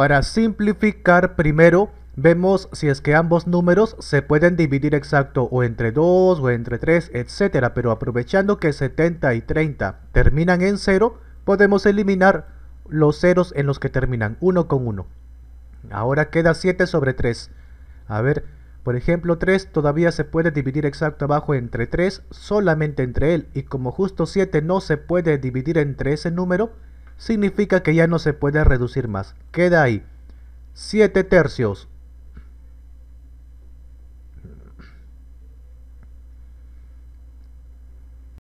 Para simplificar primero, vemos si es que ambos números se pueden dividir exacto o entre 2 o entre 3, etcétera, pero aprovechando que 70 y 30 terminan en 0, podemos eliminar los ceros en los que terminan, 1 con 1. Ahora queda 7 sobre 3. A ver, por ejemplo, 3 todavía se puede dividir exacto abajo entre 3, solamente entre él, y como justo 7 no se puede dividir entre ese número, significa que ya no se puede reducir más. Queda ahí. 7 tercios.